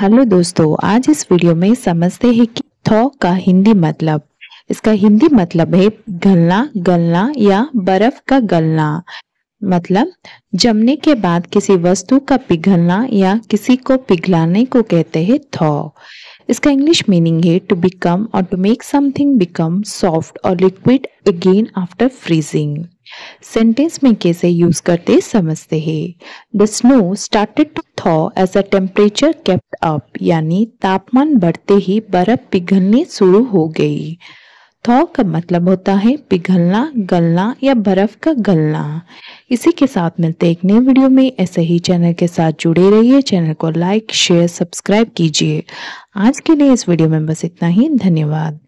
hello दोस्तों आज इस वीडियो में समझते हैं कि थौ का हिंदी मतलब इसका हिंदी मतलब है घलना गलना या बर्फ का गलना मतलब जमने के बाद किसी वस्तु का पिघलना या किसी को पिघलाने को कहते हैं थौ इसका इंग्लिश मीनिंग है टू बिकम और to make something become soft और liquid again after freezing sentence में कैसे यूज करते समझते हैं the snow started to thaw as a temperature kept up यानी तापमान बढ़ते ही बर्फ पिघलनी शुरू हो गई थॉ का मतलब होता है पिघलना गलना या बर्फ का गलना इसी के साथ मिलते एक नए वीडियो में ऐसे ही चैनल के साथ जुड़े रहिए चैनल को लाइक शेयर सब्सक्राइब कीजिए आज के लिए इस वीडियो में बस इतना ही धन्यवाद